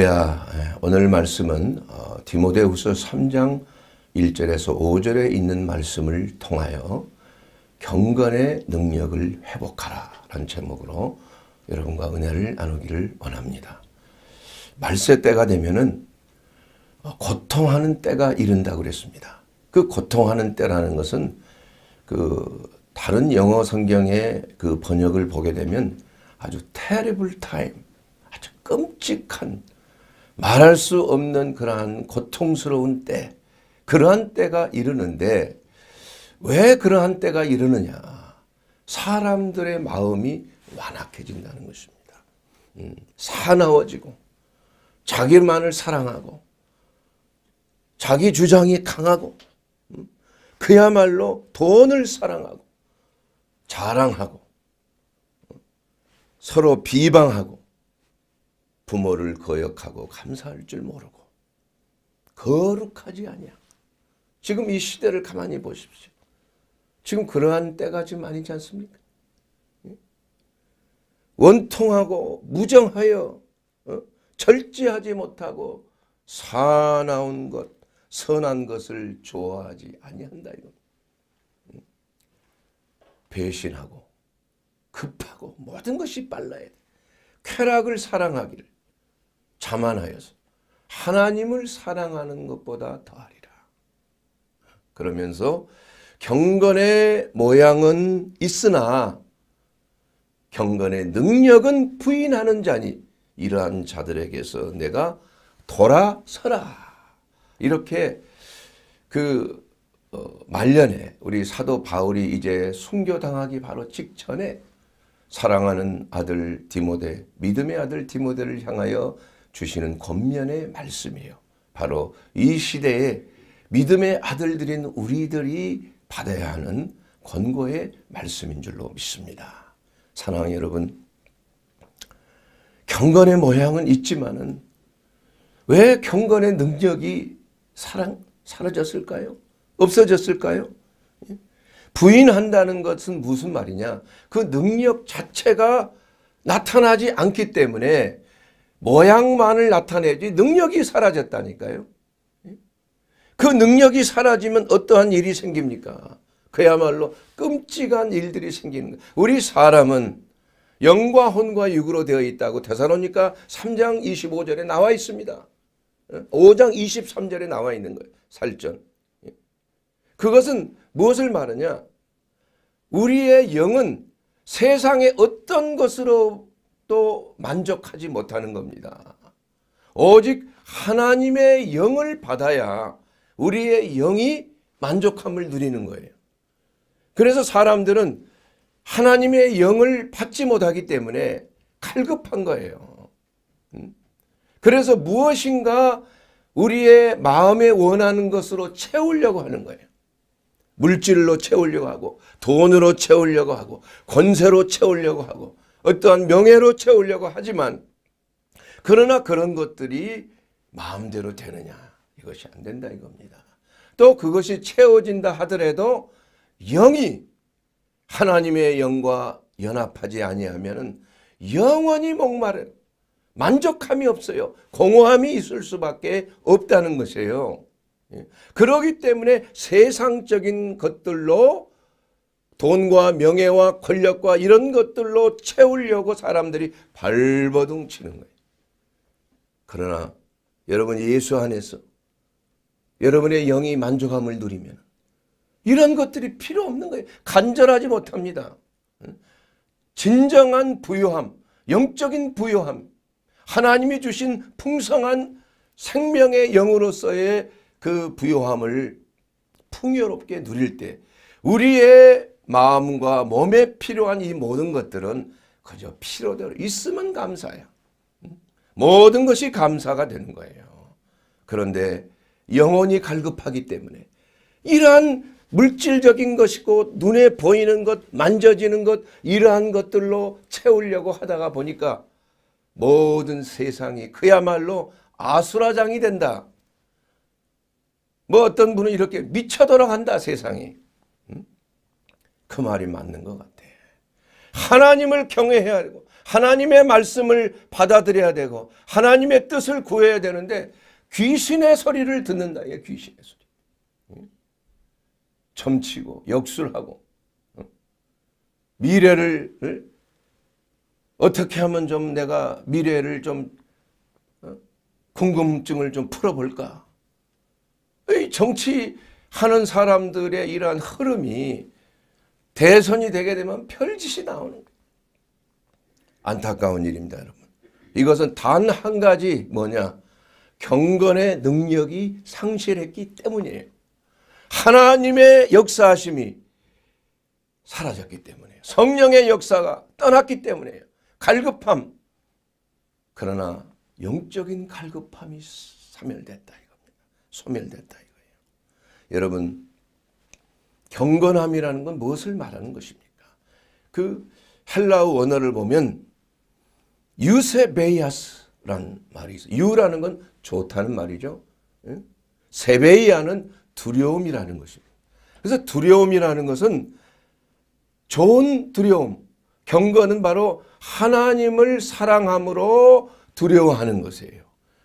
예, 오늘 말씀은 어, 디모데후서 3장 1절에서 5절에 있는 말씀을 통하여 경건의 능력을 회복하라 라는 제목으로 여러분과 은혜를 나누기를 원합니다. 말세 때가 되면은 어, 고통하는 때가 이른다 그랬습니다. 그 고통하는 때라는 것은 그 다른 영어 성경의 그 번역을 보게 되면 아주 terrible time 아주 끔찍한 말할 수 없는 그러한 고통스러운 때, 그러한 때가 이르는데 왜 그러한 때가 이르느냐? 사람들의 마음이 완악해진다는 것입니다. 음, 사나워지고 자기만을 사랑하고 자기 주장이 강하고 음, 그야말로 돈을 사랑하고 자랑하고 음, 서로 비방하고 부모를 거역하고 감사할 줄 모르고 거룩하지 아니야. 지금 이 시대를 가만히 보십시오. 지금 그러한 때가 지금 아니지 않습니까? 예? 원통하고 무정하여 어? 절제하지 못하고 사나운 것, 선한 것을 좋아하지 아니한다 이거. 배신하고 급하고 모든 것이 빨라야 돼. 쾌락을 사랑하기를 자만하여서 하나님을 사랑하는 것보다 더하리라. 그러면서 경건의 모양은 있으나 경건의 능력은 부인하는 자니 이러한 자들에게서 내가 돌아서라. 이렇게 그 어, 말년에 우리 사도 바울이 이제 순교당하기 바로 직전에 사랑하는 아들 디모데 믿음의 아들 디모데를 향하여 주시는 권면의 말씀이에요. 바로 이 시대에 믿음의 아들들인 우리들이 받아야 하는 권고의 말씀인 줄로 믿습니다. 사랑하는 여러분, 경건의 모양은 있지만은 왜 경건의 능력이 사랑, 사라졌을까요? 없어졌을까요? 부인한다는 것은 무슨 말이냐? 그 능력 자체가 나타나지 않기 때문에 모양만을 나타내지 능력이 사라졌다니까요. 그 능력이 사라지면 어떠한 일이 생깁니까? 그야말로 끔찍한 일들이 생기는 거예요. 우리 사람은 영과 혼과 육으로 되어 있다고 대사로니까 3장 25절에 나와 있습니다. 5장 예? 23절에 나와 있는 거예요. 살전. 예? 그것은 무엇을 말하냐? 우리의 영은 세상의 어떤 것으로 또 만족하지 못하는 겁니다. 오직 하나님의 영을 받아야 우리의 영이 만족함을 누리는 거예요. 그래서 사람들은 하나님의 영을 받지 못하기 때문에 갈급한 거예요. 음? 그래서 무엇인가 우리의 마음에 원하는 것으로 채우려고 하는 거예요. 물질로 채우려고 하고 돈으로 채우려고 하고 권세로 채우려고 하고 어떠한 명예로 채우려고 하지만 그러나 그런 것들이 마음대로 되느냐 이것이 안 된다 이겁니다. 또 그것이 채워진다 하더라도 영이 하나님의 영과 연합하지 아니하면 영원히 목마른 만족함이 없어요. 공허함이 있을 수밖에 없다는 것이에요. 예. 그러기 때문에 세상적인 것들로 돈과 명예와 권력과 이런 것들로 채우려고 사람들이 발버둥 치는 거예요. 그러나 여러분 예수 안에서 여러분의 영이 만족함을 누리면 이런 것들이 필요 없는 거예요. 간절하지 못합니다. 진정한 부유함, 영적인 부유함, 하나님이 주신 풍성한 생명의 영으로서의 그 부유함을 풍요롭게 누릴 때 우리의 마음과 몸에 필요한 이 모든 것들은 그저 필요대로 있으면 감사해요 모든 것이 감사가 되는 거예요. 그런데 영혼이 갈급하기 때문에 이러한 물질적인 것이고 눈에 보이는 것, 만져지는 것 이러한 것들로 채우려고 하다가 보니까 모든 세상이 그야말로 아수라장이 된다. 뭐 어떤 분은 이렇게 미쳐 돌아간다 세상이. 그 말이 맞는 것 같아. 하나님을 경외해야 되고 하나님의 말씀을 받아들여야 되고 하나님의 뜻을 구해야 되는데 귀신의 소리를 듣는다. 이게 귀신의 소리. 점치고 역술하고 미래를 어떻게 하면 좀 내가 미래를 좀 어? 궁금증을 좀 풀어볼까? 정치하는 사람들의 이러한 흐름이 대선이 되게 되면 별짓이 나오는 거예요. 안타까운 일입니다, 여러분. 이것은 단 한 가지 뭐냐? 경건의 능력이 상실했기 때문이에요. 하나님의 역사하심이 사라졌기 때문에요. 성령의 역사가 떠났기 때문에요. 갈급함. 그러나 영적인 갈급함이 사멸됐다 이겁니다. 소멸됐다 이거예요. 여러분 경건함이라는 건 무엇을 말하는 것입니까? 그 헬라어 원어를 보면 유세베이아스란 말이 있어요. 유라는 건 좋다는 말이죠. 예? 세베이아는 두려움이라는 것입니다. 그래서 두려움이라는 것은 좋은 두려움, 경건은 바로 하나님을 사랑함으로 두려워하는 것이에요.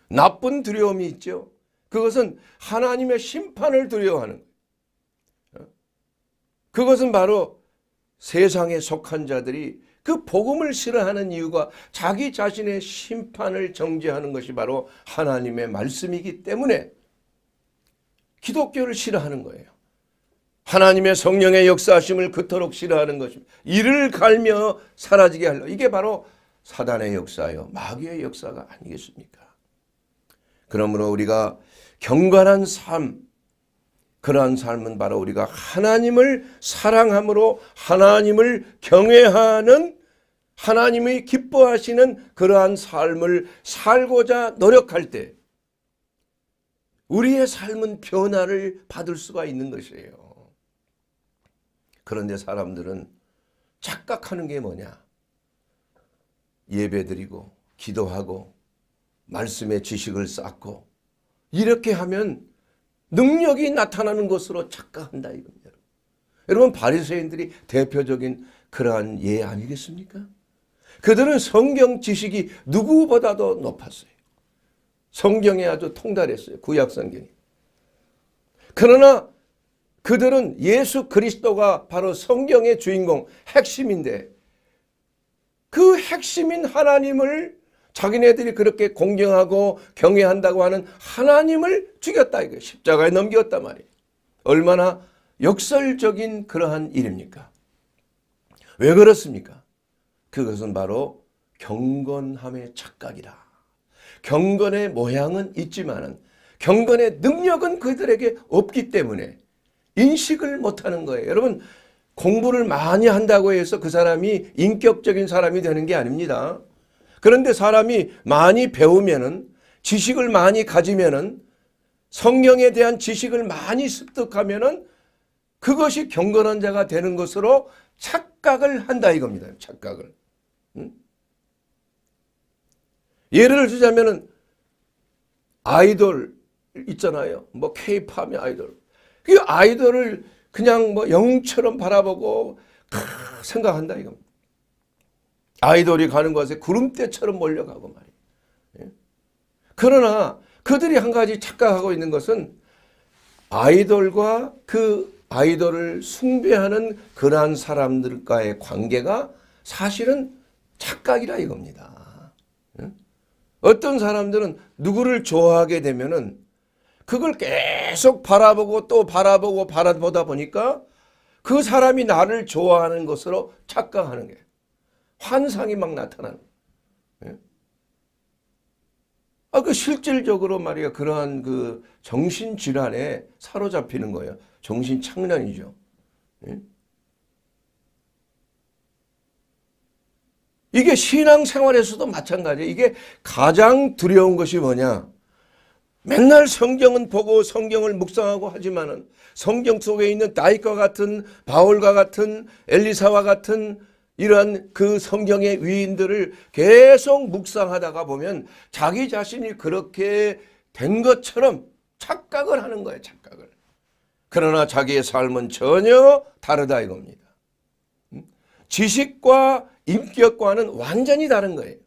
나쁜 두려움이 있죠. 그것은 하나님의 심판을 두려워하는 그것은 바로 세상에 속한 자들이 그 복음을 싫어하는 이유가 자기 자신의 심판을 정죄하는 것이 바로 하나님의 말씀이기 때문에 기독교를 싫어하는 거예요. 하나님의 성령의 역사하심을 그토록 싫어하는 것입니다. 이를 갈며 사라지게 하려. 이게 바로 사단의 역사요. 마귀의 역사가 아니겠습니까? 그러므로 우리가 경건한 삶, 그러한 삶은 바로 우리가 하나님을 사랑함으로 하나님을 경외하는 하나님이 기뻐하시는 그러한 삶을 살고자 노력할 때 우리의 삶은 변화를 받을 수가 있는 것이에요. 그런데 사람들은 착각하는 게 뭐냐? 예배드리고 기도하고 말씀의 지식을 쌓고 이렇게 하면 능력이 나타나는 것으로 착각한다 이겁니다. 여러분 바리새인들이 대표적인 그러한 예 아니겠습니까? 그들은 성경 지식이 누구보다도 높았어요. 성경에 아주 통달했어요. 구약 성경이. 그러나 그들은 예수 그리스도가 바로 성경의 주인공 핵심인데 그 핵심인 하나님을 자기네들이 그렇게 공경하고 경외한다고 하는 하나님을 죽였다 이거 십자가에 넘겼단 말이에요. 얼마나 역설적인 그러한 일입니까? 왜 그렇습니까? 그것은 바로 경건함의 착각이다. 경건의 모양은 있지만 경건의 능력은 그들에게 없기 때문에 인식을 못하는 거예요. 여러분 공부를 많이 한다고 해서 그 사람이 인격적인 사람이 되는 게 아닙니다. 그런데 사람이 많이 배우면은 지식을 많이 가지면은 성령에 대한 지식을 많이 습득하면은 그것이 경건한 자가 되는 것으로 착각을 한다 이겁니다. 착각을. 응? 예를 들자면은 아이돌 있잖아요. 뭐케팝이 아이돌. 그 아이돌을 그냥 뭐 영웅처럼 바라보고 생각한다 이겁니다. 아이돌이 가는 곳에 구름대처럼 몰려가고 말이에요. 예? 그러나 그들이 한 가지 착각하고 있는 것은 아이돌과 그 아이돌을 숭배하는 그러한 사람들과의 관계가 사실은 착각이라 이겁니다. 예? 어떤 사람들은 누구를 좋아하게 되면은 그걸 계속 바라보고 또 바라보고 바라보다 보니까 그 사람이 나를 좋아하는 것으로 착각하는 거예요. 환상이 막 나타나는 예? 아, 그 실질적으로 말이야 그러한 그 정신질환에 사로잡히는 거예요. 정신착란이죠. 예? 이게 신앙생활에서도 마찬가지예요. 이게 가장 두려운 것이 뭐냐. 맨날 성경은 보고 성경을 묵상하고 하지만은 성경 속에 있는 다윗과 같은 바울과 같은 엘리사와 같은 이러한 그 성경의 위인들을 계속 묵상하다가 보면 자기 자신이 그렇게 된 것처럼 착각을 하는 거예요. 착각을. 그러나 자기의 삶은 전혀 다르다 이겁니다. 음? 지식과 인격과는 완전히 다른 거예요.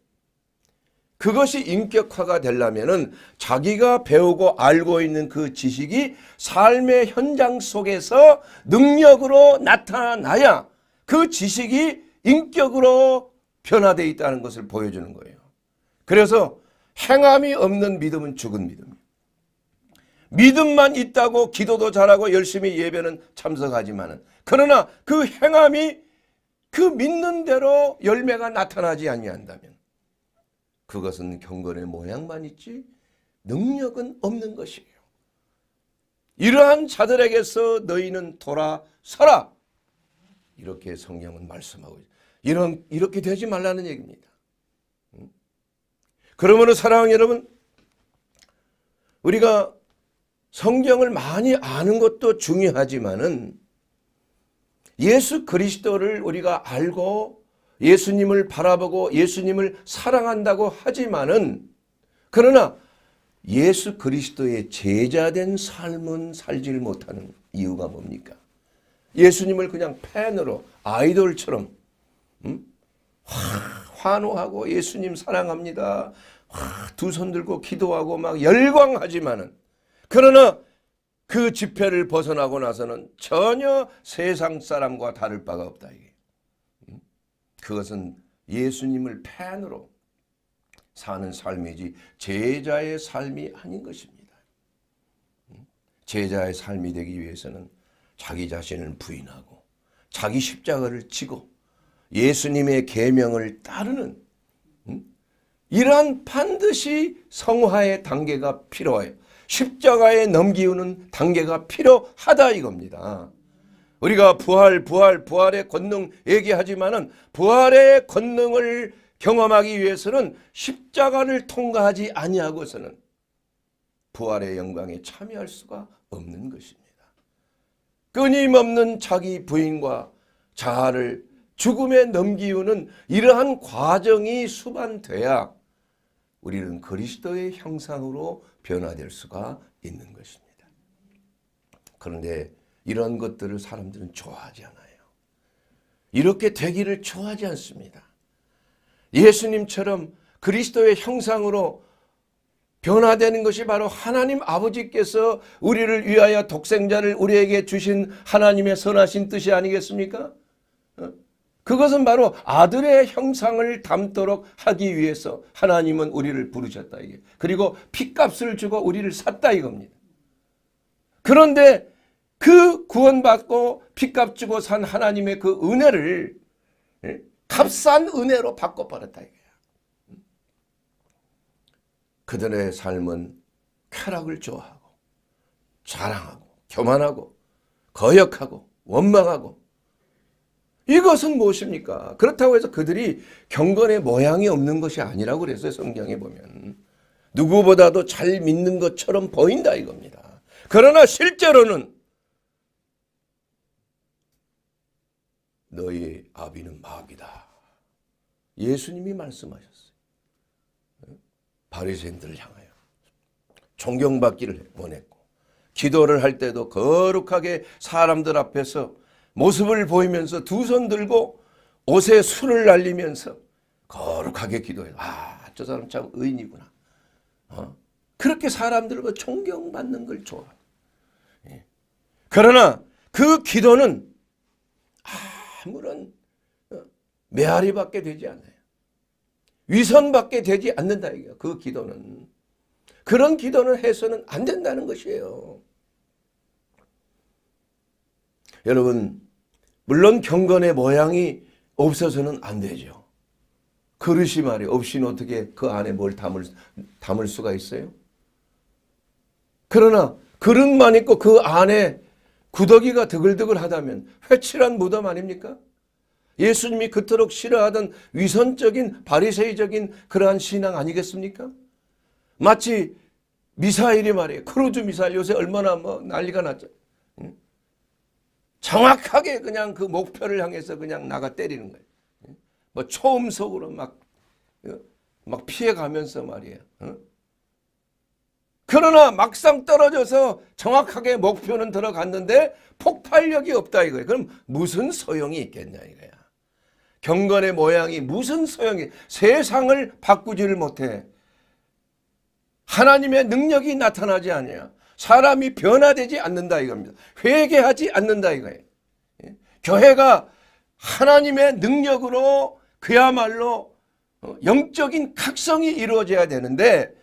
그것이 인격화가 되려면 자기가 배우고 알고 있는 그 지식이 삶의 현장 속에서 능력으로 나타나야 그 지식이 인격으로 변화되어 있다는 것을 보여주는 거예요. 그래서 행함이 없는 믿음은 죽은 믿음이에요. 믿음만 있다고 기도도 잘하고 열심히 예배는 참석하지만은 그러나 그 행함이 그 믿는 대로 열매가 나타나지 아니한다면 그것은 경건의 모양만 있지 능력은 없는 것이에요. 이러한 자들에게서 너희는 돌아서라. 이렇게 성경은 말씀하고 있어요. 이런 이렇게 되지 말라는 얘기입니다. 그러므로 사랑하는 여러분 우리가 성경을 많이 아는 것도 중요하지만은 예수 그리스도를 우리가 알고 예수님을 바라보고 예수님을 사랑한다고 하지만은 그러나 예수 그리스도의 제자된 삶은 살질 못하는 이유가 뭡니까? 예수님을 그냥 팬으로 아이돌처럼 환호하고 예수님 사랑합니다. 두 손 들고 기도하고 막 열광하지만은 그러나 그 집회를 벗어나고 나서는 전혀 세상 사람과 다를 바가 없다 이게. 그것은 예수님을 팬으로 사는 삶이지 제자의 삶이 아닌 것입니다. 제자의 삶이 되기 위해서는 자기 자신을 부인하고 자기 십자가를 지고 예수님의 계명을 따르는 음? 이러한 반드시 성화의 단계가 필요해요. 십자가에 넘기우는 단계가 필요하다 이겁니다. 우리가 부활 부활 부활의 권능 얘기하지만은 부활의 권능을 경험하기 위해서는 십자가를 통과하지 아니하고서는 부활의 영광에 참여할 수가 없는 것입니다. 끊임없는 자기 부인과 자아를 죽음에 넘기우는 이러한 과정이 수반돼야 우리는 그리스도의 형상으로 변화될 수가 있는 것입니다. 그런데 이런 것들을 사람들은 좋아하지 않아요. 이렇게 되기를 좋아하지 않습니다. 예수님처럼 그리스도의 형상으로 변화되는 것이 바로 하나님 아버지께서 우리를 위하여 독생자를 우리에게 주신 하나님의 선하신 뜻이 아니겠습니까? 어? 그것은 바로 아들의 형상을 담도록 하기 위해서 하나님은 우리를 부르셨다 이게. 그리고 피값을 주고 우리를 샀다 이겁니다. 그런데 그 구원받고 피값 주고 산 하나님의 그 은혜를 예? 값싼 은혜로 바꿔버렸다 이거야. 그들의 삶은 쾌락을 좋아하고 자랑하고 교만하고 거역하고 원망하고 이것은 무엇입니까? 그렇다고 해서 그들이 경건의 모양이 없는 것이 아니라고 그랬어요. 성경에 보면. 누구보다도 잘 믿는 것처럼 보인다 이겁니다. 그러나 실제로는 너희 아비는 마귀다. 예수님이 말씀하셨어요. 바리새인들을 향하여 존경받기를 원했고 기도를 할 때도 거룩하게 사람들 앞에서 모습을 보이면서 두 손 들고 옷에 술을 날리면서 거룩하게 기도해요. 아, 저 사람 참 의인이구나. 어? 그렇게 사람들과 존경받는 걸 좋아. 예. 그러나 그 기도는 아무런 어, 메아리밖에 되지 않아요. 위선밖에 되지 않는다 이거예요. 그 기도는. 그런 기도는 해서는 안 된다는 것이에요. 여러분 물론 경건의 모양이 없어서는 안 되죠. 그릇이 말이 없이는 어떻게 그 안에 뭘 담을, 담을 수가 있어요? 그러나 그릇만 있고 그 안에 구더기가 드글드글하다면 회칠한 무덤 아닙니까? 예수님이 그토록 싫어하던 위선적인 바리새이적인 그러한 신앙 아니겠습니까? 마치 미사일이 말이에요. 크루즈 미사일 요새 얼마나 뭐 난리가 났죠. 정확하게 그냥 그 목표를 향해서 그냥 나가 때리는 거예요. 예? 뭐 초음속으로 막, 예? 막 피해가면서 말이에요. 어? 그러나 막상 떨어져서 정확하게 목표는 들어갔는데 폭발력이 없다 이거예요. 그럼 무슨 소용이 있겠냐 이거야. 경건의 모양이 무슨 소용이 세상을 바꾸지를 못해. 하나님의 능력이 나타나지 아니 사람이 변화되지 않는다 이겁니다. 회개하지 않는다 이거예요. 예? 교회가 하나님의 능력으로 그야말로 어, 영적인 각성이 이루어져야 되는데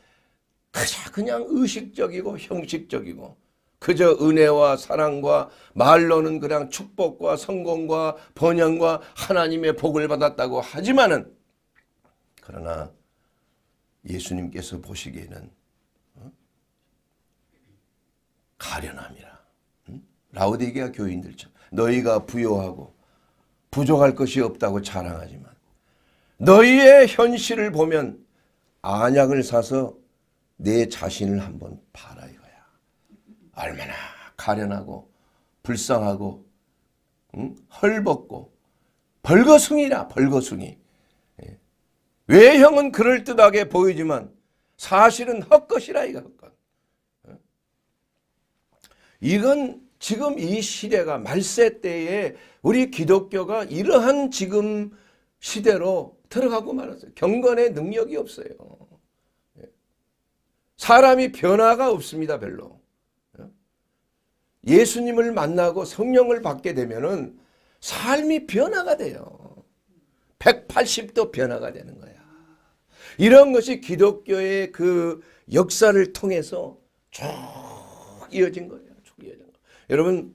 그저 그냥 의식적이고 형식적이고 그저 은혜와 사랑과 말로는 그냥 축복과 성공과 번영과 하나님의 복을 받았다고 하지만은 그러나 예수님께서 보시기에는 가련함이라. 응? 라우디게아 교인들처럼 너희가 부여하고 부족할 것이 없다고 자랑하지만 너희의 현실을 보면 안약을 사서 내 자신을 한번 봐라 이거야. 얼마나 가련하고 불쌍하고 응? 헐벗고 벌거숭이라 벌거숭이. 예. 외형은 그럴듯하게 보이지만 사실은 헛것이라 이거. 이건 지금 이 시대가 말세 때에 우리 기독교가 이러한 지금 시대로 들어가고 말았어요. 경건의 능력이 없어요. 예. 사람이 변화가 없습니다. 별로. 예. 예수님을 만나고 성령을 받게 되면은 삶이 변화가 돼요. 180도 변화가 되는 거야. 이런 것이 기독교의 그 역사를 통해서 쭉 이어진 거예요. 여러분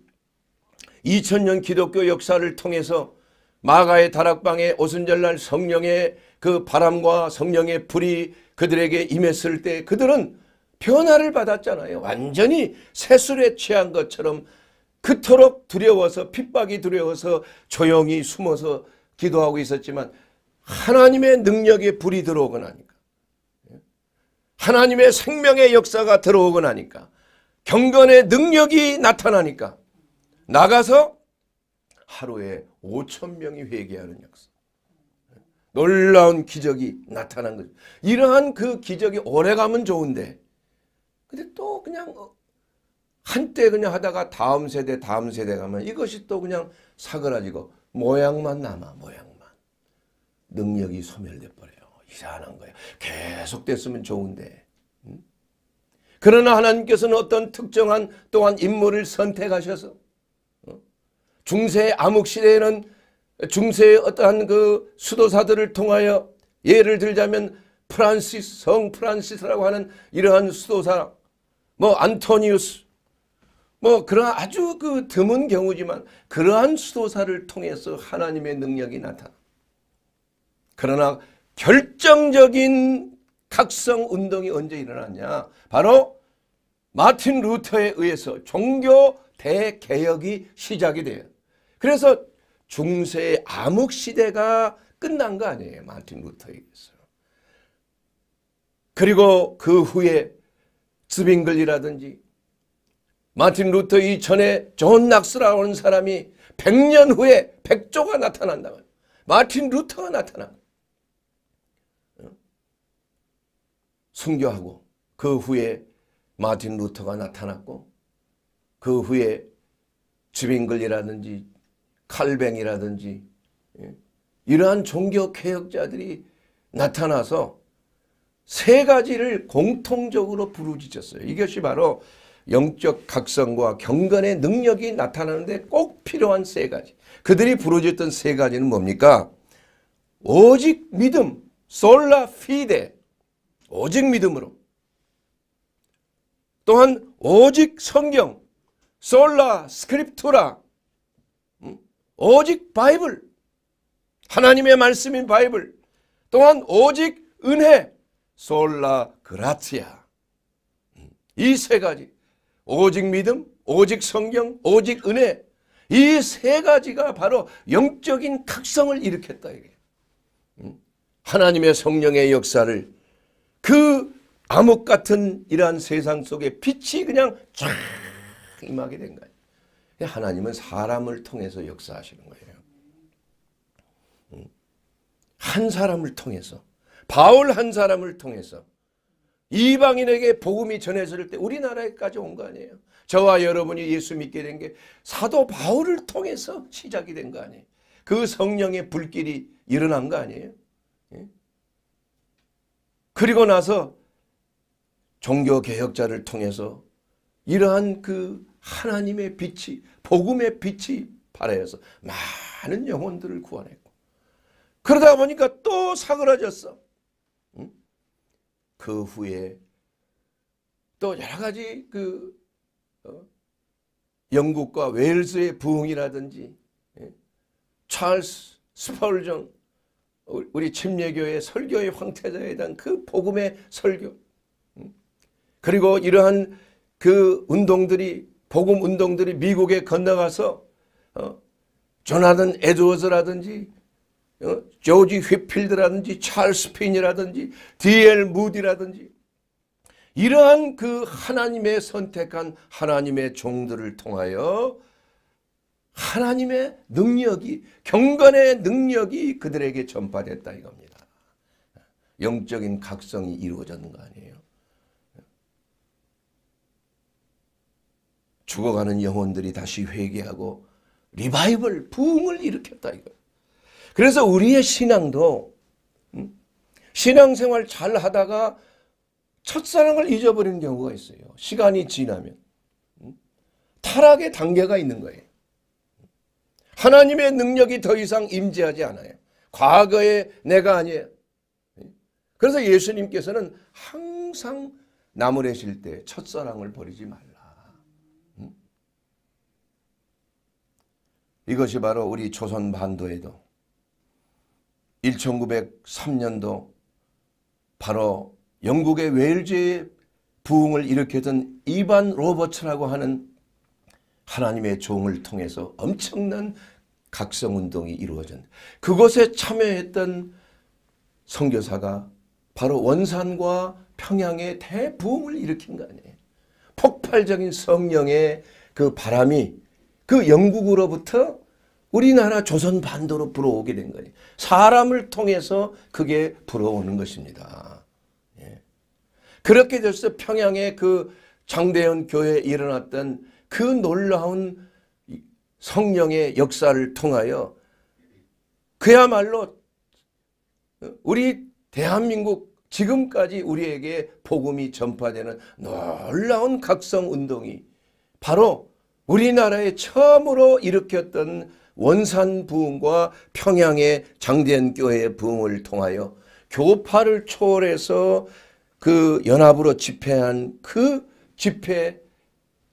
2000년 기독교 역사를 통해서 마가의 다락방에 오순절날 성령의 그 바람과 성령의 불이 그들에게 임했을 때 그들은 변화를 받았잖아요. 완전히 새술에 취한 것처럼 그토록 두려워서 핍박이 두려워서 조용히 숨어서 기도하고 있었지만 하나님의 능력의 불이 들어오고 나니까 하나님의 생명의 역사가 들어오고 나니까 경건의 능력이 나타나니까 나가서 하루에 5천 명이 회개하는 역사. 놀라운 기적이 나타난 거죠. 이러한 그 기적이 오래가면 좋은데 근데 또 그냥 한때 그냥 하다가 다음 세대 다음 세대 가면 이것이 또 그냥 사그라지고 모양만 남아 모양만 능력이 소멸돼 버려요. 이상한 거예요. 계속 됐으면 좋은데 그러나 하나님께서는 어떤 특정한 또한 인물을 선택하셔서 어? 중세의 암흑시대에는 중세의 어떠한 그 수도사들을 통하여 예를 들자면 프란시스, 성 프란시스라고 하는 이러한 수도사, 뭐 안토니우스, 뭐그런 아주 그 드문 경우지만 그러한 수도사를 통해서 하나님의 능력이 나타나. 그러나 결정적인 각성 운동이 언제 일어났냐? 바로 마틴 루터에 의해서 종교 대개혁이 시작이 돼요. 그래서 중세 암흑 시대가 끝난 거 아니에요. 마틴 루터에 의해서. 그리고 그 후에 스빙글이라든지 마틴 루터 이전에 존 낙스라는 사람이 100년 후에 백조가 나타난다. 마틴 루터가 나타나. 어? 순교하고 그 후에 마틴 루터가 나타났고 그 후에 주빙글이라든지 칼뱅이라든지 예, 이러한 종교 개혁자들이 나타나서 세 가지를 공통적으로 부르짖었어요. 이것이 바로 영적 각성과 경건의 능력이 나타나는데 꼭 필요한 세 가지. 그들이 부르짖던 세 가지는 뭡니까? 오직 믿음, 솔라 피데. 오직 믿음으로. 또한 오직 성경 솔라 스크립투라 음? 오직 바이블 하나님의 말씀인 바이블 또한 오직 은혜 솔라 그라티아 음, 이세 가지 오직 믿음 오직 성경 오직 은혜 이 세 가지가 바로 영적인 각성을 일으켰다 음? 하나님의 성령의 역사를 그 암흑 같은 이러한 세상 속에 빛이 그냥 쫙 임하게 된 거예요. 하나님은 사람을 통해서 역사하시는 거예요. 음. 한 사람을 통해서 바울 한 사람을 통해서 이방인에게 복음이 전해질 때 우리나라에까지 온 거 아니에요. 저와 여러분이 예수 믿게 된 게 사도 바울을 통해서 시작이 된 거 아니에요. 그 성령의 불길이 일어난 거 아니에요. 예? 그리고 나서 종교 개혁자를 통해서 이러한 그 하나님의 빛이 복음의 빛이 발해서 많은 영혼들을 구원했고 그러다 보니까 또 사그라졌어. 그 후에 또 여러 가지 그 어, 영국과 웨일스의 부흥이라든지 예? 찰스 스펄정 우리 침례교회 설교의 황태자에 대한 그 복음의 설교 그리고 이러한 그 운동들이 복음 운동들이 미국에 건너가서 어, 조나든 에드워즈라든지 어, 조지 휘필드라든지 찰스 핀이라든지 디엘 무디라든지 이러한 그 하나님의 선택한 하나님의 종들을 통하여 하나님의 능력이 경건의 능력이 그들에게 전파됐다 이겁니다. 영적인 각성이 이루어졌는 거 아니에요. 죽어가는 영혼들이 다시 회개하고 리바이벌 부흥을 일으켰다 이거. 그래서 우리의 신앙도 음? 신앙생활 잘 하다가 첫사랑을 잊어버리는 경우가 있어요. 시간이 지나면 음? 타락의 단계가 있는 거예요. 하나님의 능력이 더 이상 임재하지 않아요. 과거의 내가 아니에요. 음? 그래서 예수님께서는 항상 나무내실 때 첫사랑을 버리지 말라. 이것이 바로 우리 조선 반도에도 1903년도 바로 영국의 웨일즈의 부흥을 일으켰던 이반 로버츠라고 하는 하나님의 종을 통해서 엄청난 각성운동이 이루어진 졌 그것에 참여했던 선교사가 바로 원산과 평양의 대부흥을 일으킨 거 아니에요. 폭발적인 성령의 그 바람이 그 영국으로부터 우리나라 조선 반도로 불어오게 된 거예요. 사람을 통해서 그게 불어오는 것입니다. 예. 그렇게 돼서 평양의 그 장대현 교회에 일어났던 그 놀라운 성령의 역사를 통하여 그야말로 우리 대한민국 지금까지 우리에게 복음이 전파되는 놀라운 각성 운동이 바로 우리나라에 처음으로 일으켰던 원산 부흥과 평양의 장대현 교회 부흥을 통하여 교파를 초월해서 그 연합으로 집회한 그 집회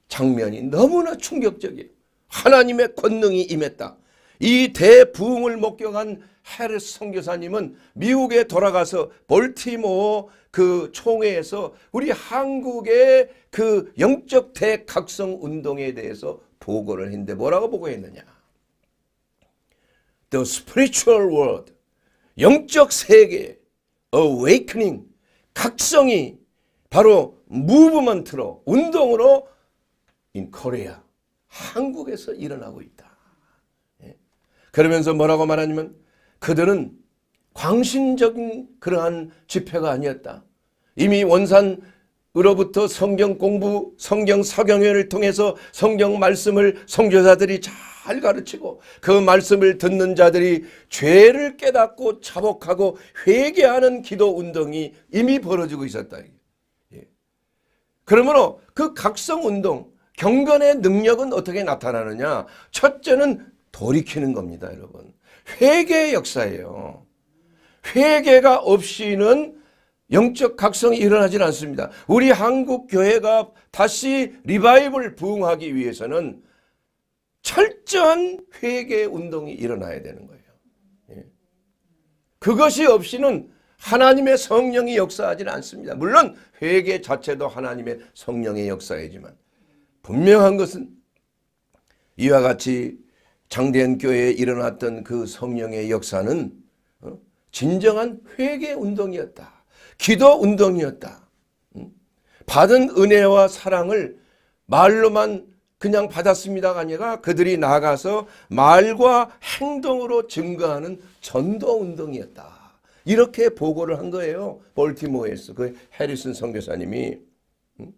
장면이 너무나 충격적이에요. 하나님의 권능이 임했다. 이 대부흥을 목격한 헤르스 선교사님은 미국에 돌아가서 볼티모어 그 총회에서 우리 한국의 그 영적 대각성 운동에 대해서 보고를 했는데 뭐라고 보고했느냐. The spiritual world, 영적 세계, awakening, 각성이 바로 무브먼트로, 운동으로 in Korea, 한국에서 일어나고 있다. 예. 그러면서 뭐라고 말하냐면 그들은 광신적인 그러한 집회가 아니었다. 이미 원산으로부터 성경 공부, 성경 사경회를 통해서 성경 말씀을 성교사들이 잘 가르치고 그 말씀을 듣는 자들이 죄를 깨닫고 자복하고 회개하는 기도 운동이 이미 벌어지고 있었다. 예. 그러므로 그 각성 운동, 경건의 능력은 어떻게 나타나느냐? 첫째는 돌이키는 겁니다, 여러분. 회개의 역사예요. 회개가 없이는 영적 각성이 일어나질 않습니다. 우리 한국 교회가 다시 리바이벌 부흥하기 위해서는 철저한 회개 운동이 일어나야 되는 거예요. 예. 그것이 없이는 하나님의 성령이 역사하지 않습니다. 물론 회개 자체도 하나님의 성령의 역사이지만 분명한 것은 이와 같이 장대현 교회에 일어났던 그 성령의 역사는 어? 진정한 회개 운동이었다. 기도 운동이었다. 음? 받은 은혜와 사랑을 말로만 그냥 받았습니다가 아니라 그들이 나가서 말과 행동으로 증거하는 전도 운동이었다. 이렇게 보고를 한 거예요. 볼티모어에서 그 해리슨 선교사님이 음?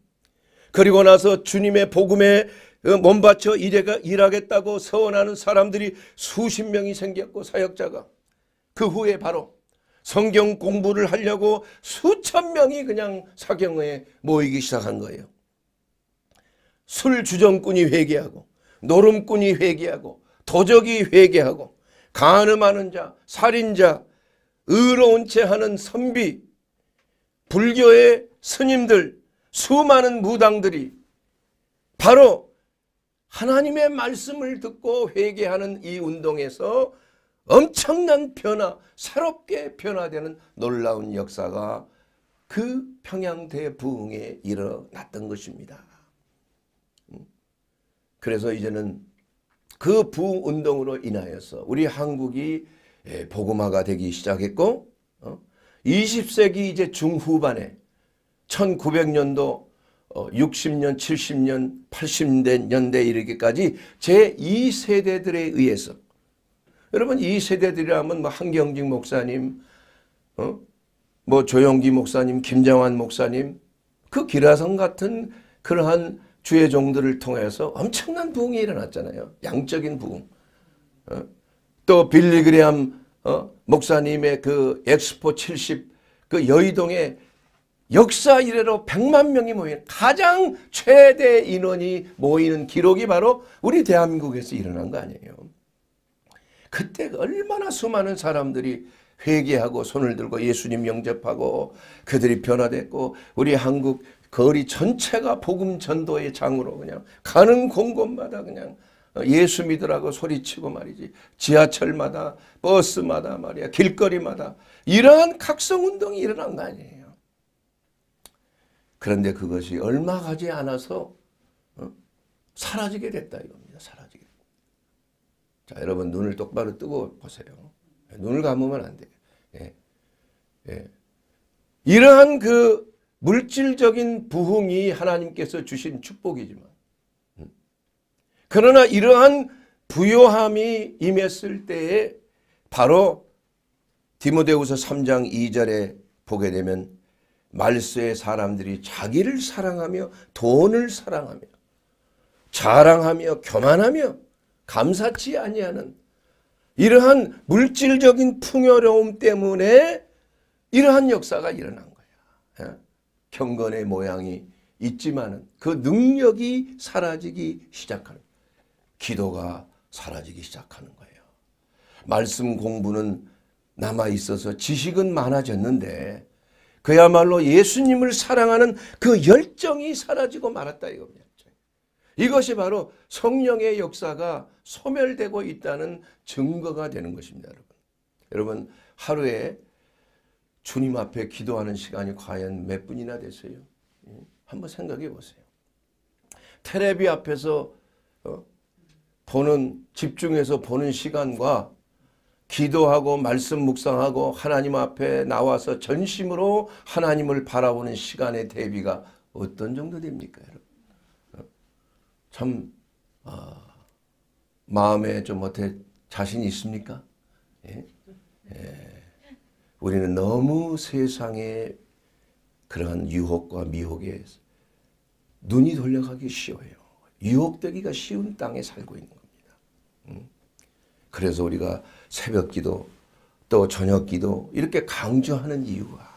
그리고 나서 주님의 복음에 어, 몸바쳐 일해가, 일하겠다고 서원하는 사람들이 수십 명이 생겼고 사역자가 그 후에 바로 성경 공부를 하려고 수천 명이 그냥 사경에 모이기 시작한 거예요. 술 주정꾼이 회개하고 노름꾼이 회개하고 도적이 회개하고 가늠하는 자, 살인자, 의로운 채 하는 선비, 불교의 스님들, 수많은 무당들이 바로 하나님의 말씀을 듣고 회개하는 이 운동에서 엄청난 변화, 새롭게 변화되는 놀라운 역사가 그 평양대 부흥에 일어났던 것입니다. 음. 그래서 이제는 그 부흥 운동으로 인하여서 우리 한국이 보고마가 예, 되기 시작했고 20세기 어? 이제 중후반에 1900년도 60년, 70년, 80대 년대 이르기까지 제2 세대들에 의해서 여러분 이 세대들이라면 뭐 한경직 목사님, 어? 뭐 조영기 목사님, 김정환 목사님, 그 기라성 같은 그러한 주의종들을 통해서 엄청난 부흥이 일어났잖아요. 양적인 부흥. 어? 또 빌리그레암 어? 목사님의 그 엑스포 70 그 여의동에 역사 이래로 100만 명이 모인 가장 최대 인원이 모이는 기록이 바로 우리 대한민국에서 일어난 거 아니에요. 그때 얼마나 수많은 사람들이 회개하고 손을 들고 예수님 영접하고 그들이 변화됐고 우리 한국 거리 전체가 복음 전도의 장으로 그냥 가는 공곳마다 그냥 예수 믿으라고 소리치고 말이지 지하철마다 버스마다 말이야 길거리마다 이러한 각성운동이 일어난 거 아니에요. 그런데 그것이 얼마 가지 않아서 어? 사라지게 됐다 이겁니다. 사라지게. 자, 여러분 눈을 똑바로 뜨고 보세요. 눈을 감으면 안 돼요. 예. 예. 이러한 그 물질적인 부흥이 하나님께서 주신 축복이지만 음. 그러나 이러한 부요함이 임했을 때에 바로 디모데후서 3장 2절에 보게 되면 말세의 사람들이 자기를 사랑하며 돈을 사랑하며 자랑하며 교만하며 감사치 아니하는 이러한 물질적인 풍요로움 때문에 이러한 역사가 일어난 거야. 예? 경건의 모양이 있지만그 능력이 사라지기 시작하는 기도가 사라지기 시작하는 거예요. 말씀 공부는 남아 있어서 지식은 많아졌는데 그야말로 예수님을 사랑하는 그 열정이 사라지고 말았다 이겁니다. 이것이 바로 성령의 역사가 소멸되고 있다는 증거가 되는 것입니다. 여러분. 여러분 하루에 주님 앞에 기도하는 시간이 과연 몇 분이나 되세요? 예, 한번 생각해 보세요. 테레비 앞에서 어, 보는 집중해서 보는 시간과 기도하고 말씀 묵상하고 하나님 앞에 나와서 전심으로 하나님을 바라보는 시간의 대비가 어떤 정도 됩니까? 여러분? 어? 참 어, 마음에 좀어떻자신 있습니까? 예? 예. 우리는 너무 세상의 그러한 유혹과 미혹에 눈이 돌려가기 쉬워요. 유혹되기가 쉬운 땅에 살고 있는 겁니다. 음? 그래서 우리가 새벽 기도, 또 저녁 기도, 이렇게 강조하는 이유가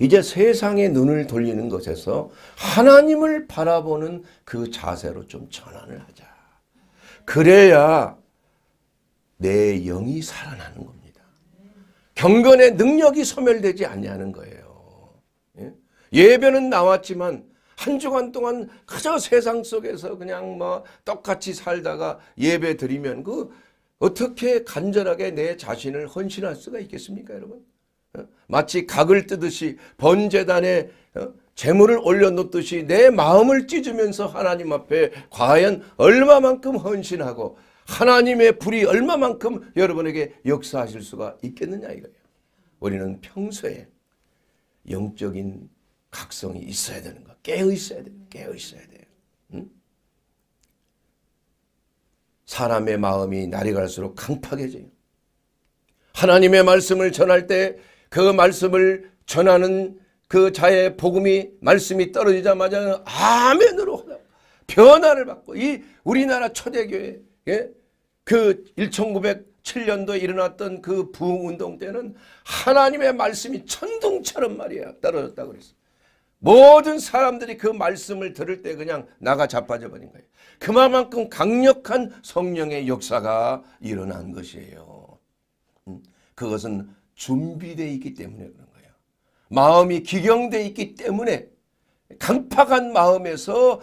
이제 세상의 눈을 돌리는 것에서 하나님을 바라보는 그 자세로 좀 전환을 하자. 그래야 내 영이 살아나는 겁니다. 경건의 능력이 소멸되지 아니하는 거예요. 예? 예배는 나왔지만 한 주간 동안 그저 세상 속에서 그냥 뭐 똑같이 살다가 예배 드리면 그 어떻게 간절하게 내 자신을 헌신할 수가 있겠습니까 여러분? 어? 마치 각을 뜨듯이 번제단에 어? 재물을 올려놓듯이 내 마음을 찢으면서 하나님 앞에 과연 얼마만큼 헌신하고 하나님의 불이 얼마만큼 여러분에게 역사하실 수가 있겠느냐 이거예요. 우리는 평소에 영적인 각성이 있어야 되는 거 깨어 있어야 돼 깨어 있어야 돼 응? 사람의 마음이 날이 갈수록 강팍해져요. 하나님의 말씀을 전할 때 그 말씀을 전하는 그 자의 복음이 말씀이 떨어지자마자 아멘으로 변화를 받고 이 우리나라 초대교회 예? 그 1907년도에 일어났던 그 부흥운동 때는 하나님의 말씀이 천둥처럼 말이야 떨어졌다고 그랬어요. 모든 사람들이 그 말씀을 들을 때 그냥 나가 자빠져 버린 거예요. 그만큼 강력한 성령의 역사가 일어난 것이에요. 음, 그것은 준비되 있기 때문에 그런 거예요. 마음이 기경되 있기 때문에 강팍한 마음에서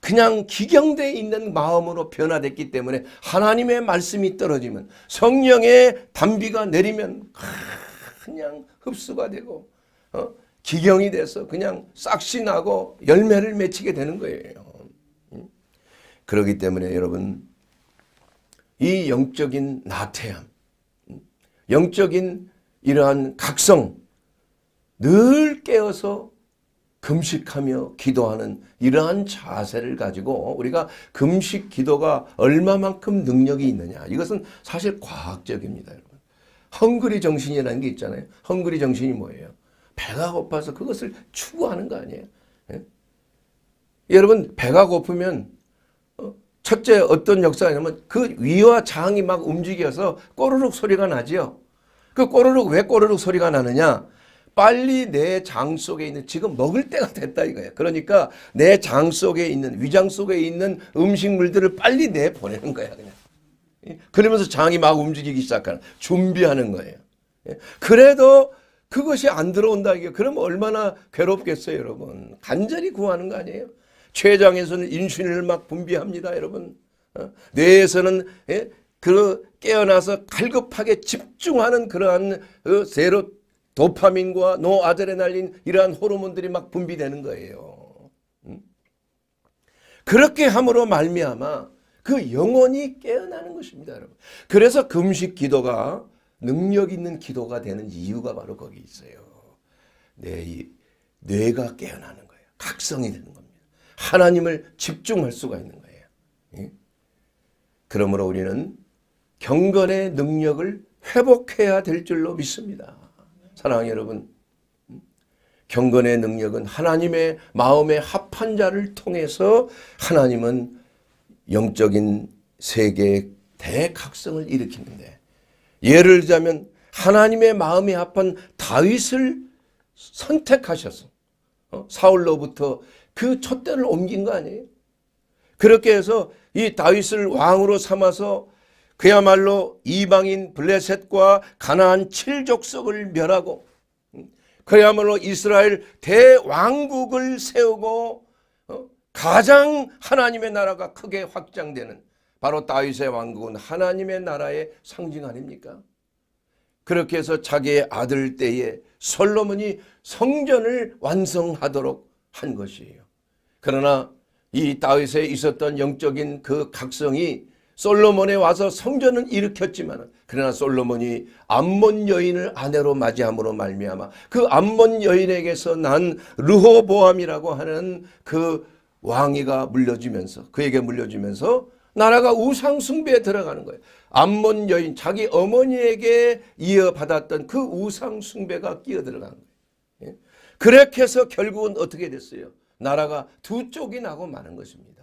그냥 기경되어 있는 마음으로 변화됐기 때문에 하나님의 말씀이 떨어지면 성령의 담비가 내리면 그냥 흡수가 되고 어? 기경이 돼서 그냥 싹시 나고 열매를 맺히게 되는 거예요. 음? 그러기 때문에 여러분 이 영적인 나태함, 음? 영적인 이러한 각성 늘 깨어서 금식하며 기도하는 이러한 자세를 가지고 우리가 금식 기도가 얼마만큼 능력이 있느냐 이것은 사실 과학적입니다. 여러분. 헝그리 정신이라는 게 있잖아요. 헝그리 정신이 뭐예요? 배가 고파서 그것을 추구하는 거 아니에요. 예? 여러분 배가 고프면 어, 첫째 어떤 역사냐면 그 위와 장이 막 움직여서 꼬르륵 소리가 나지요. 그 꼬르륵 왜 꼬르륵 소리가 나느냐. 빨리 내 장 속에 있는 지금 먹을 때가 됐다 이거예요. 그러니까 내 장 속에 있는 위장 속에 있는 음식물들을 빨리 내 보내는 거야 그냥. 그러면서 장이 막 움직이기 시작하는 준비하는 거예요. 예? 그래도 그것이 안 들어온다 이게 그럼 얼마나 괴롭겠어요 여러분 간절히 구하는 거 아니에요 췌장에서는 인슐을막 분비합니다 여러분 어? 뇌에서는 예? 그 깨어나서 갈급하게 집중하는 그러한 그 세로 도파민과 노아드레날린 이러한 호르몬들이 막 분비되는 거예요 음? 그렇게 함으로 말미암아 그 영혼이 깨어나는 것입니다 여러분 그래서 금식 기도가 능력 있는 기도가 되는 이유가 바로 거기 있어요. 뇌, 뇌가 깨어나는 거예요. 각성이 되는 겁니다. 하나님을 집중할 수가 있는 거예요. 예? 그러므로 우리는 경건의 능력을 회복해야 될 줄로 믿습니다. 사랑하는 여러분, 음? 경건의 능력은 하나님의 마음의 합한 자를 통해서 하나님은 영적인 세계의 대각성을 일으키는데 예를 들자면 하나님의 마음에 합한 다윗을 선택하셔서 어, 사울로부터 그 촛대를 옮긴 거 아니에요? 그렇게 해서 이 다윗을 왕으로 삼아서 그야말로 이방인 블레셋과 가나안 칠족속을 멸하고 음, 그야말로 이스라엘 대왕국을 세우고 어, 가장 하나님의 나라가 크게 확장되는 바로 다윗의 왕국은 하나님의 나라의 상징 아닙니까? 그렇게 해서 자기의 아들 때에 솔로몬이 성전을 완성하도록 한 것이에요. 그러나 이 다윗에 있었던 영적인 그 각성이 솔로몬에 와서 성전은 일으켰지만 그러나 솔로몬이 암몬 여인을 아내로 맞이함으로 말미암아 그 암몬 여인에게서 난 르호보암이라고 하는 그 왕위가 물려지면서 그에게 물려지면서 나라가 우상숭배에 들어가는 거예요. 암몬 여인 자기 어머니에게 이어받았던 그 우상숭배가 끼어들어간 거예요. 예? 그렇게 해서 결국은 어떻게 됐어요? 나라가 두 쪽이 나고 마는 것입니다.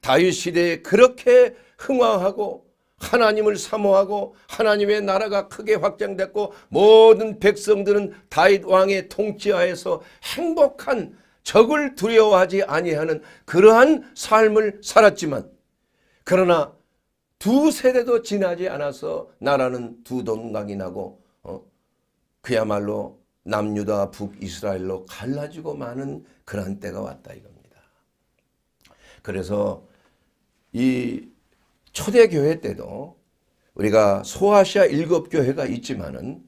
다윗 시대에 그렇게 흥황하고 하나님을 사모하고 하나님의 나라가 크게 확장됐고 모든 백성들은 다윗 왕의 통치하에서 행복한 적을 두려워하지 아니하는 그러한 삶을 살았지만 그러나 두 세대도 지나지 않아서 나라는 두 동강이 나고 어? 그야말로 남유다 북이스라엘로 갈라지고 많은 그런 때가 왔다 이겁니다. 그래서 이 초대교회 때도 우리가 소아시아 일곱 교회가 있지만은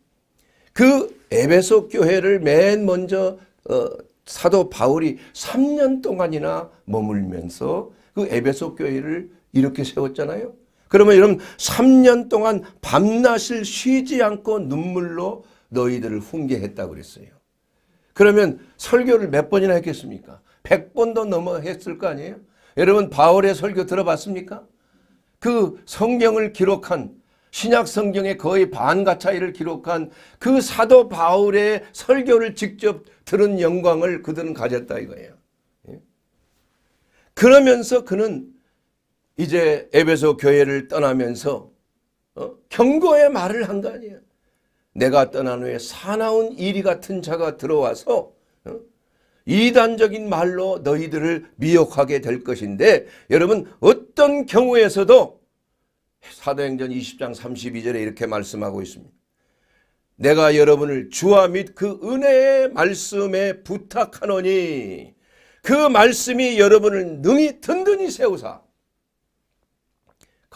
그 에베소 교회를 맨 먼저 어, 사도 바울이 3년 동안이나 머물면서 그 에베소 교회를 이렇게 세웠잖아요. 그러면 여러분 3년 동안 밤낮을 쉬지 않고 눈물로 너희들을 훈계했다고 그랬어요. 그러면 설교를 몇 번이나 했겠습니까? 100번도 넘어 했을 거 아니에요? 여러분 바울의 설교 들어봤습니까? 그 성경을 기록한 신약 성경의 거의 반가 차이를 기록한 그 사도 바울의 설교를 직접 들은 영광을 그들은 가졌다 이거예요. 예? 그러면서 그는 이제 에베소 교회를 떠나면서 어? 경고의 말을 한 거 아니에요. 내가 떠난 후에 사나운 이리 같은 자가 들어와서 어? 이단적인 말로 너희들을 미혹하게 될 것인데 여러분 어떤 경우에서도 사도행전 20장 32절에 이렇게 말씀하고 있습니다. 내가 여러분을 주와 및 그 은혜의 말씀에 부탁하노니 그 말씀이 여러분을 능히 든든히 세우사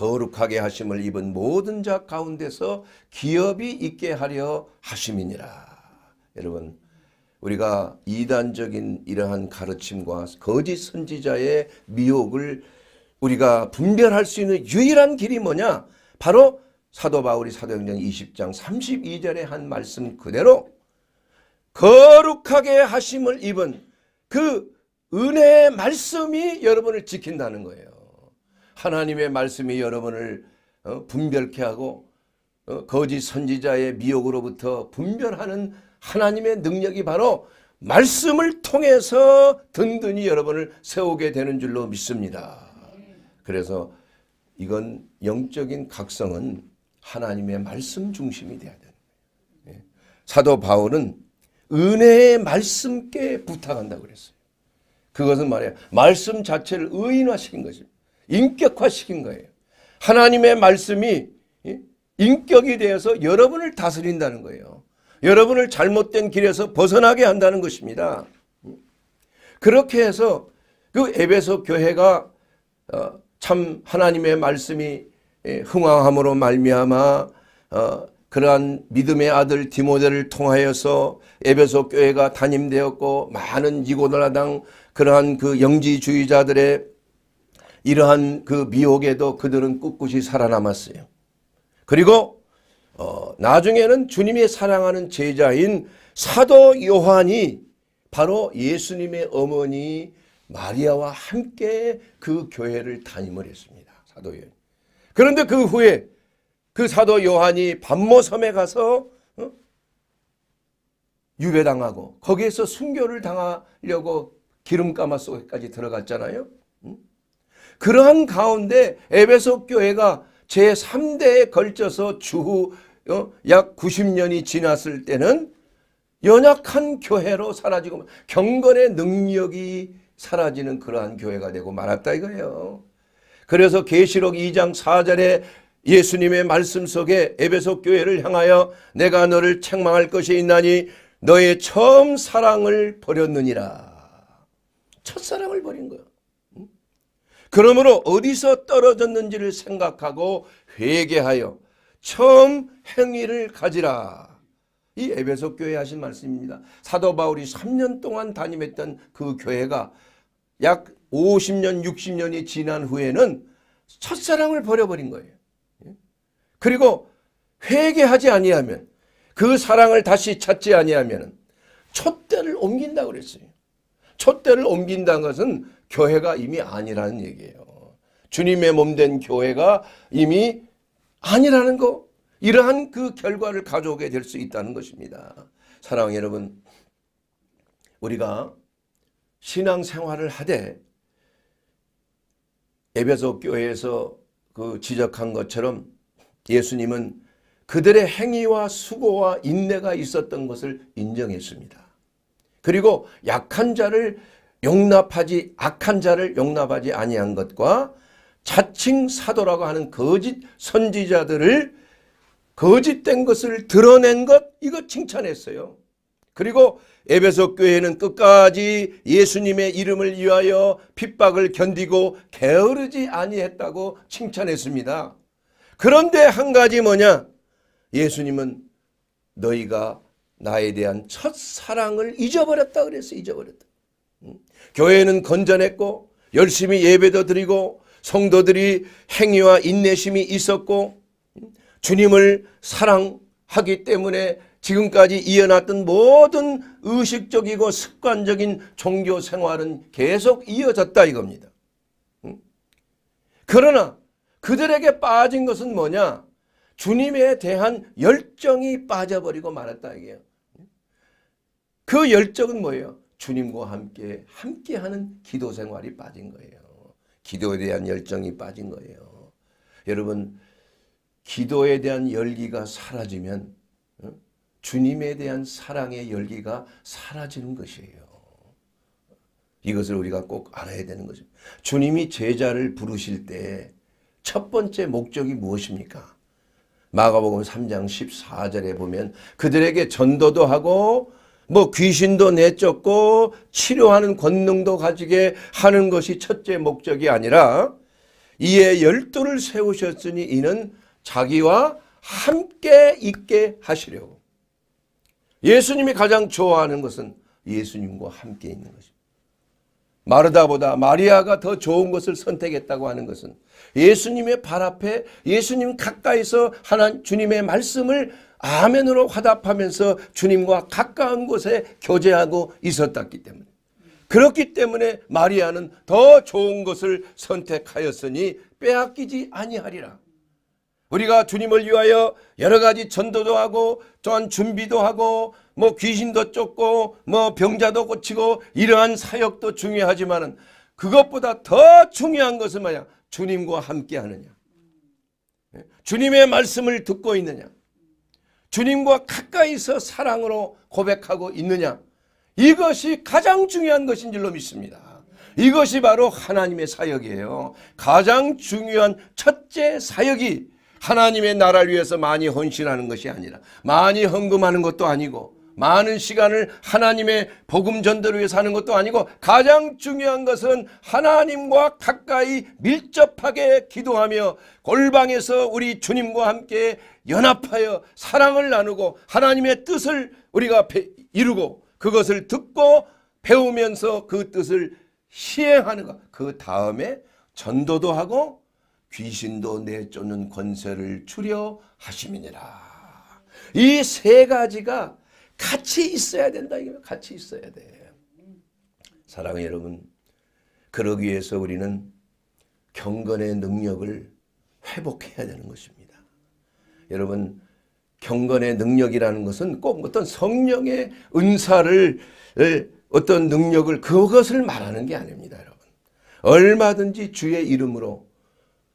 거룩하게 하심을 입은 모든 자 가운데서 기업이 있게 하려 하심이니라. 여러분 우리가 이단적인 이러한 가르침과 거짓 선지자의 미혹을 우리가 분별할 수 있는 유일한 길이 뭐냐? 바로 사도 바울이 사도행전 20장 32절에 한 말씀 그대로 거룩하게 하심을 입은 그 은혜의 말씀이 여러분을 지킨다는 거예요. 하나님의 말씀이 여러분을 어, 분별케 하고 어, 거짓 선지자의 미혹으로부터 분별하는 하나님의 능력이 바로 말씀을 통해서 든든히 여러분을 세우게 되는 줄로 믿습니다. 그래서 이건 영적인 각성은 하나님의 말씀 중심이 돼야 됩니다. 예. 사도 바울은 은혜의 말씀께 부탁한다고 그랬어요. 그것은 말이야 말씀 자체를 의인화시킨 거죠. 인격화시킨 거예요. 하나님의 말씀이 인격이 되어서 여러분을 다스린다는 거예요. 여러분을 잘못된 길에서 벗어나게 한다는 것입니다. 그렇게 해서 그 에베소 교회가 어, 참 하나님의 말씀이 예, 흥황함으로 말미암아 어, 그러한 믿음의 아들 디모데를 통하여서 에베소 교회가 단임되었고 많은 이고나당 그러한 그 영지주의자들의 이러한 그 미혹에도 그들은 꿋꿋이 살아남았어요. 그리고 어, 나중에는 주님이 사랑하는 제자인 사도 요한이 바로 예수님의 어머니 마리아와 함께 그 교회를 다님을 했습니다. 사도 요한. 그런데 그 후에 그 사도 요한이 반모섬에 가서 어? 유배당하고 거기에서 순교를 당하려고 기름 감아 속에까지 들어갔잖아요. 응? 그러한 가운데 에베소 교회가 제3대에 걸쳐서 주후 어, 약 90년이 지났을 때는 연약한 교회로 사라지고 경건의 능력이 사라지는 그러한 교회가 되고 말았다 이거예요. 그래서 계시록 2장 4절에 예수님의 말씀 속에 에베소 교회를 향하여 내가 너를 책망할 것이 있나니 너의 처음 사랑을 버렸느니라. 첫사랑을 버린 거예요 그러므로 어디서 떨어졌는지를 생각하고 회개하여 처음 행위를 가지라. 이 에베소 교회 하신 말씀입니다. 사도 바울이 3년 동안 담임했던 그 교회가 약 50년, 60년이 지난 후에는 첫사랑을 버려버린 거예요. 예? 그리고 회개하지 아니하면 그 사랑을 다시 찾지 아니하면 촛대를 옮긴다 그랬어요. 촛대를 옮긴다는 것은 교회가 이미 아니라는 얘기예요. 주님의 몸된 교회가 이미 아니라는 거. 이러한 그 결과를 가져오게 될 수 있다는 것입니다. 사랑하는 여러분, 우리가 신앙생활을 하되 에베소 교회에서 그 지적한 것처럼 예수님은 그들의 행위와 수고와 인내가 있었던 것을 인정했습니다. 그리고 약한 자를 용납하지 악한 자를 용납하지 아니한 것과 자칭 사도라고 하는 거짓 선지자들을 거짓된 것을 드러낸 것 이거 칭찬했어요. 그리고 에베소 교회는 끝까지 예수님의 이름을 위하여 핍박을 견디고 게으르지 아니했다고 칭찬했습니다. 그런데 한 가지 뭐냐? 예수님은 너희가 나에 대한 첫 사랑을 잊어버렸다 그래서 잊어버렸다. 교회는 건전했고 열심히 예배도 드리고 성도들이 행위와 인내심이 있었고 주님을 사랑하기 때문에 지금까지 이어났던 모든 의식적이고 습관적인 종교 생활은 계속 이어졌다 이겁니다. 그러나 그들에게 빠진 것은 뭐냐? 주님에 대한 열정이 빠져버리고 말았다 이게요. 그 열정은 뭐예요? 주님과 함께 함께하는 기도 생활이 빠진 거예요. 기도에 대한 열정이 빠진 거예요. 여러분 기도에 대한 열기가 사라지면 어? 주님에 대한 사랑의 열기가 사라지는 것이에요. 이것을 우리가 꼭 알아야 되는 거죠. 주님이 제자를 부르실 때 첫 번째 목적이 무엇입니까? 마가복음 3장 14절에 보면 그들에게 전도도 하고 뭐 귀신도 내쫓고 치료하는 권능도 가지게 하는 것이 첫째 목적이 아니라 이에 열두를 세우셨으니 이는 자기와 함께 있게 하시려고. 예수님이 가장 좋아하는 것은 예수님과 함께 있는 것입니다. 마르다보다 마리아가 더 좋은 것을 선택했다고 하는 것은 예수님의 발 앞에 예수님 가까이서 하나 님 주님의 말씀을 아멘으로 화답하면서 주님과 가까운 곳에 교제하고 있었기 때문에 그렇기 때문에 마리아는 더 좋은 것을 선택하였으니 빼앗기지 아니하리라. 우리가 주님을 위하여 여러 가지 전도도 하고 또한 준비도 하고 뭐 귀신도 쫓고 뭐 병자도 고치고 이러한 사역도 중요하지만은 그것보다 더 중요한 것은 뭐냐? 주님과 함께 하느냐. 예? 주님의 말씀을 듣고 있느냐. 주님과 가까이서 사랑으로 고백하고 있느냐 이것이 가장 중요한 것인 줄로 믿습니다. 이것이 바로 하나님의 사역이에요. 가장 중요한 첫째 사역이 하나님의 나라를 위해서 많이 헌신하는 것이 아니라 많이 헌금하는 것도 아니고 많은 시간을 하나님의 복음 전도를 위해서 하는 것도 아니고 가장 중요한 것은 하나님과 가까이 밀접하게 기도하며 골방에서 우리 주님과 함께 연합하여 사랑을 나누고 하나님의 뜻을 우리가 이루고 그것을 듣고 배우면서 그 뜻을 시행하는 것. 그 다음에 전도도 하고 귀신도 내쫓는 권세를 추려 하심이니라. 이 세 가지가 같이 있어야 된다 이거 같이 있어야 돼. 사랑해 여러분. 그러기 위해서 우리는 경건의 능력을 회복해야 되는 것입니다. 여러분 경건의 능력이라는 것은 꼭 어떤 성령의 은사를 어떤 능력을 그것을 말하는 게 아닙니다. 여러분. 얼마든지 주의 이름으로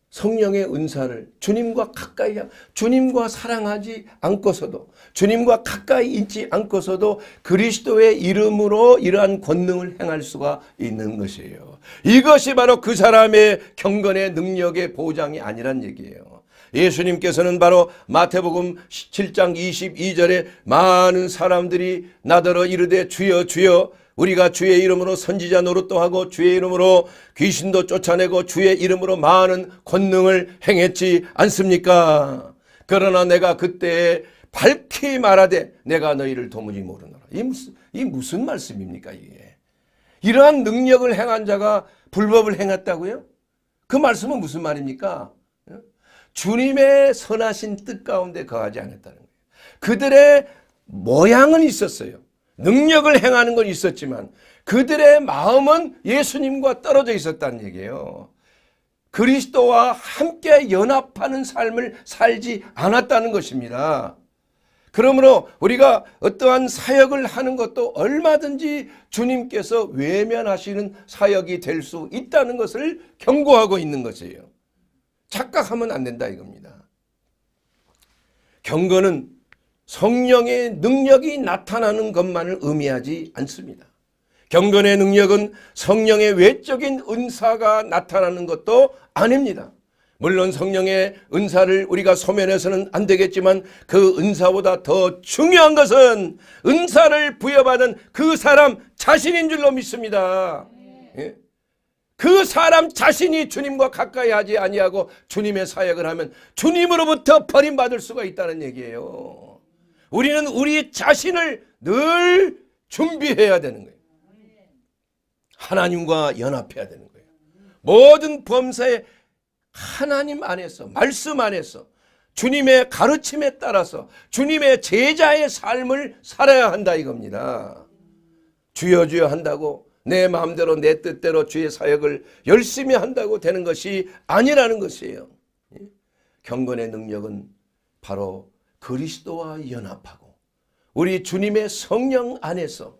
성령의 은사를 주님과 가까이 주님과 사랑하지 않고서도 주님과 가까이 있지 않고서도 그리스도의 이름으로 이러한 권능을 행할 수가 있는 것이에요. 이것이 바로 그 사람의 경건의 능력의 보장이 아니란 얘기예요. 예수님께서는 바로 마태복음 7장 22절에 많은 사람들이 나더러 이르되 주여 주여 우리가 주의 이름으로 선지자 노릇도 하고 주의 이름으로 귀신도 쫓아내고 주의 이름으로 많은 권능을 행했지 않습니까? 그러나 내가 그때 밝히 말하되 내가 너희를 도무지 모르노라. 이 무슨, 이 무슨 말씀입니까 이게. 이러한 능력을 행한 자가 불법을 행했다고요? 그 말씀은 무슨 말입니까? 주님의 선하신 뜻 가운데 거하지 않았다는 거예요. 그들의 모양은 있었어요. 능력을 행하는 건 있었지만 그들의 마음은 예수님과 떨어져 있었다는 얘기예요. 그리스도와 함께 연합하는 삶을 살지 않았다는 것입니다. 그러므로 우리가 어떠한 사역을 하는 것도 얼마든지 주님께서 외면하시는 사역이 될 수 있다는 것을 경고하고 있는 것이에요. 착각하면 안 된다 이겁니다. 경건은 성령의 능력이 나타나는 것만을 의미하지 않습니다. 경건의 능력은 성령의 외적인 은사가 나타나는 것도 아닙니다. 물론 성령의 은사를 우리가 소멸해서는 안 되겠지만 그 은사보다 더 중요한 것은 은사를 부여받은 그 사람 자신인 줄로 믿습니다. 예? 그 사람 자신이 주님과 가까이 하지 아니하고 주님의 사역을 하면 주님으로부터 버림받을 수가 있다는 얘기예요. 우리는 우리 자신을 늘 준비해야 되는 거예요. 하나님과 연합해야 되는 거예요. 모든 범사에 하나님 안에서 말씀 안에서 주님의 가르침에 따라서 주님의 제자의 삶을 살아야 한다 이겁니다. 주여 주여 한다고 내 마음대로 내 뜻대로 주의 사역을 열심히 한다고 되는 것이 아니라는 것이에요. 예? 경건의 능력은 바로 그리스도와 연합하고 우리 주님의 성령 안에서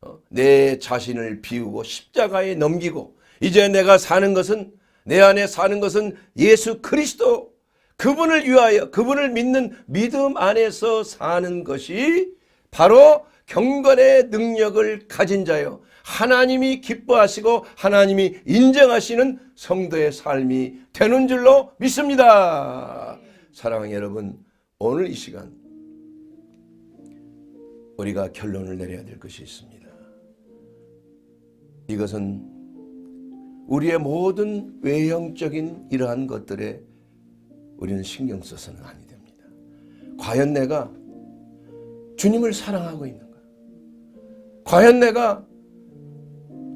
어, 내 자신을 비우고 십자가에 넘기고 이제 내가 사는 것은 내 안에 사는 것은 예수 그리스도 그분을 위하여 그분을 믿는 믿음 안에서 사는 것이 바로 경건의 능력을 가진 자요. 하나님이 기뻐하시고 하나님이 인정하시는 성도의 삶이 되는 줄로 믿습니다. 사랑하는 여러분 오늘 이 시간 우리가 결론을 내려야 될 것이 있습니다. 이것은 우리의 모든 외형적인 이러한 것들에 우리는 신경 써서는 아니 됩니다. 과연 내가 주님을 사랑하고 있는가? 과연 내가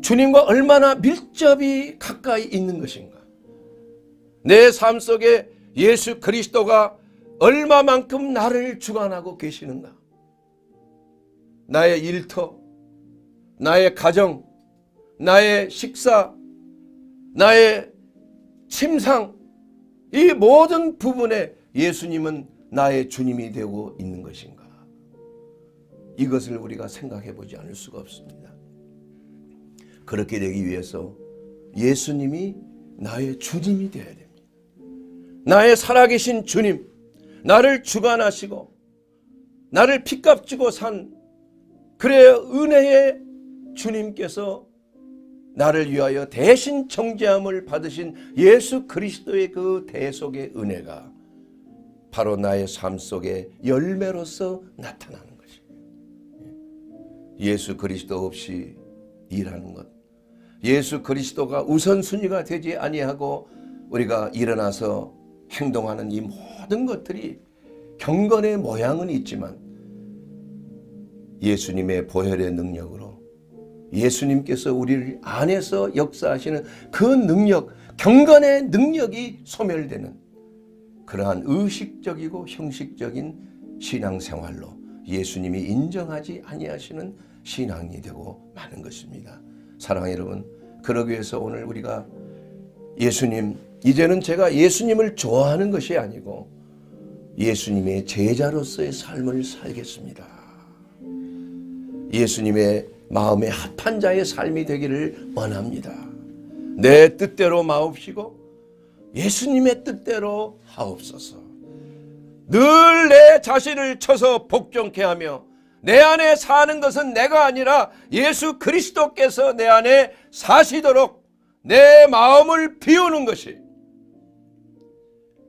주님과 얼마나 밀접히 가까이 있는 것인가? 내 삶 속에 예수 그리스도가 얼마만큼 나를 주관하고 계시는가? 나의 일터, 나의 가정, 나의 식사, 나의 침상 이 모든 부분에 예수님은 나의 주님이 되고 있는 것인가 이것을 우리가 생각해 보지 않을 수가 없습니다. 그렇게 되기 위해서 예수님이 나의 주님이 되어야 됩니다. 나의 살아계신 주님, 나를 주관하시고 나를 피값 주고 산 그래야 은혜의 주님께서 나를 위하여 대신 정죄함을 받으신 예수 그리스도의 그 대속의 은혜가 바로 나의 삶 속에 열매로서 나타나는 것입니다. 예수 그리스도 없이 일하는 것. 예수 그리스도가 우선순위가 되지 아니하고 우리가 일어나서 행동하는 이 모든 것들이 경건의 모양은 있지만 예수님의 보혈의 능력으로 예수님께서 우리를 안에서 역사하시는 그 능력, 경건의 능력이 소멸되는 그러한 의식적이고 형식적인 신앙생활로 예수님이 인정하지 아니하시는 신앙이 되고 많은 것입니다. 사랑 여러분, 그러기 위해서 오늘 우리가 예수님, 이제는 제가 예수님을 좋아하는 것이 아니고 예수님의 제자로서의 삶을 살겠습니다. 예수님의 마음에 합한 자의 삶이 되기를 원합니다. 내 뜻대로 마옵시고 예수님의 뜻대로 하옵소서. 늘 내 자신을 쳐서 복종케 하며 내 안에 사는 것은 내가 아니라 예수 그리스도께서 내 안에 사시도록 내 마음을 비우는 것이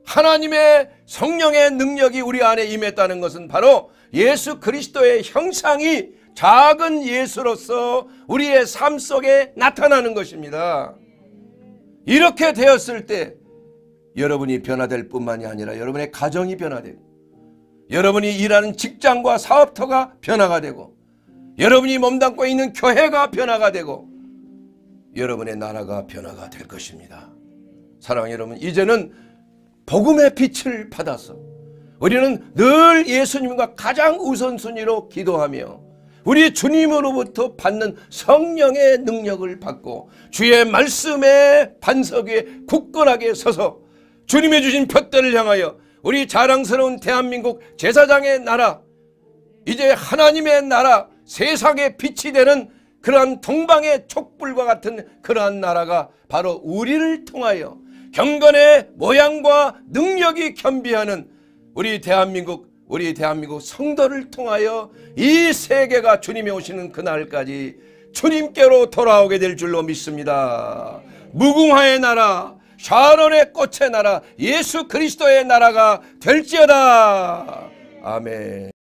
하나님의 성령의 능력이 우리 안에 임했다는 것은 바로 예수 그리스도의 형상이 작은 예수로서 우리의 삶 속에 나타나는 것입니다. 이렇게 되었을 때 여러분이 변화될 뿐만이 아니라 여러분의 가정이 변화되고 여러분이 일하는 직장과 사업터가 변화가 되고 여러분이 몸담고 있는 교회가 변화가 되고 여러분의 나라가 변화가 될 것입니다. 사랑하는 여러분 이제는 복음의 빛을 받아서 우리는 늘 예수님과 가장 우선순위로 기도하며 우리 주님으로부터 받는 성령의 능력을 받고 주의 말씀의 반석 위에 굳건하게 서서 주님의 주신 표대를 향하여 우리 자랑스러운 대한민국 제사장의 나라 이제 하나님의 나라 세상에 빛이 되는 그러한 동방의 촛불과 같은 그러한 나라가 바로 우리를 통하여 경건의 모양과 능력이 겸비하는 우리 대한민국 우리 대한민국 성도를 통하여 이 세계가 주님이 오시는 그날까지 주님께로 돌아오게 될 줄로 믿습니다. 무궁화의 나라, 샤론의 꽃의 나라, 예수 그리스도의 나라가 될지어다. 아멘.